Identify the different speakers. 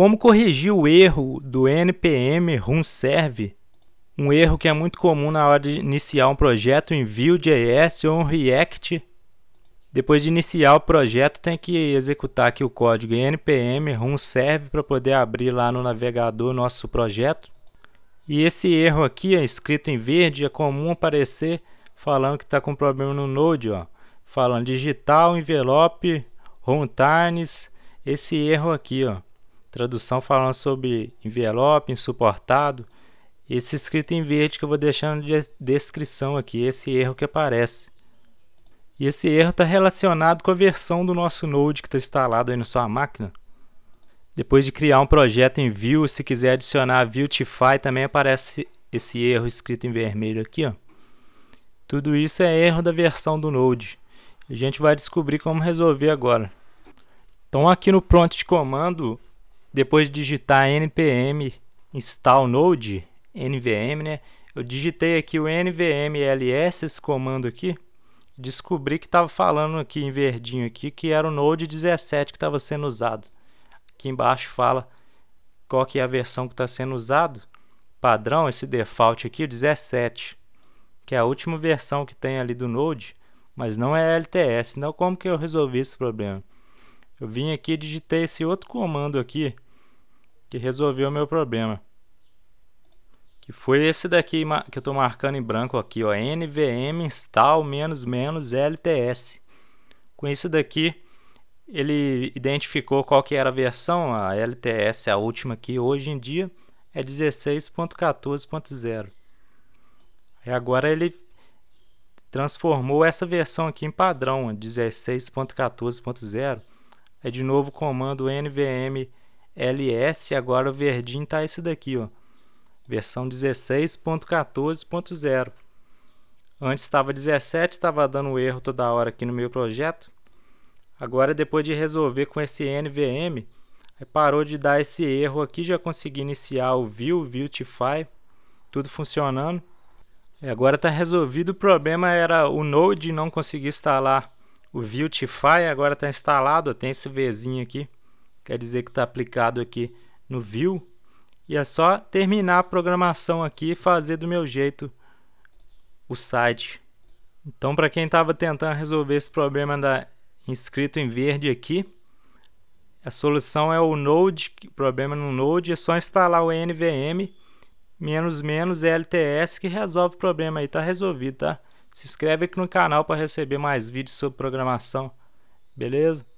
Speaker 1: Como corrigir o erro do NPM run serve? Um erro que é muito comum na hora de iniciar um projeto em Vue.js ou React. Depois de iniciar o projeto, tem que executar aqui o código npm run serve para poder abrir lá no navegador nosso projeto. E esse erro aqui, escrito em verde, é comum aparecer falando que está com problema no Node, ó. falando digital, envelope, runtimes, esse erro aqui, ó tradução falando sobre envelope, insuportado. Esse escrito em verde que eu vou deixando de descrição aqui, esse erro que aparece. E esse erro está relacionado com a versão do nosso Node que está instalado aí na sua máquina. Depois de criar um projeto em Vue, se quiser adicionar Vuetify, também aparece esse erro escrito em vermelho aqui. Ó. Tudo isso é erro da versão do Node. A gente vai descobrir como resolver agora. Então aqui no prompt de comando, depois de digitar npm install node, nvm, né? Eu digitei aqui o nvm ls, esse comando aqui. Descobri que estava falando aqui em verdinho aqui que era o node 17 que estava sendo usado. Aqui embaixo fala qual que é a versão que está sendo usado. Padrão, esse default aqui, 17, que é a última versão que tem ali do Node, mas não é LTS. Então, como que eu resolvi esse problema? Eu vim aqui e digitei esse outro comando aqui que resolveu o meu problema. Que foi esse daqui que eu estou marcando em branco aqui, ó, nvm install menos menos lts. Com isso daqui, ele identificou qual que era a versão, a LTS, a última aqui hoje em dia é 16.14.0. E agora ele transformou essa versão aqui em padrão, 16.14.0. É de novo o comando nvm ls. Agora o verdinho tá esse daqui, ó. Versão 16.14.0. Antes estava 17, estava dando erro toda hora aqui no meu projeto. Agora, depois de resolver com esse NVM, parou de dar esse erro aqui, já consegui iniciar o View, Viewtify, tudo funcionando. E é, agora está resolvido, o problema era o Node não conseguir instalar o Viewtify agora está instalado, tem esse Vzinho aqui, quer dizer que está aplicado aqui no Vue. E é só terminar a programação aqui e fazer do meu jeito o site. Então, para quem estava tentando resolver esse problema da inscrito em verde aqui, a solução é o Node, o problema no Node é só instalar o NVM menos menos LTS que resolve o problema aí, está resolvido, tá? Se inscreve aqui no canal para receber mais vídeos sobre programação, beleza?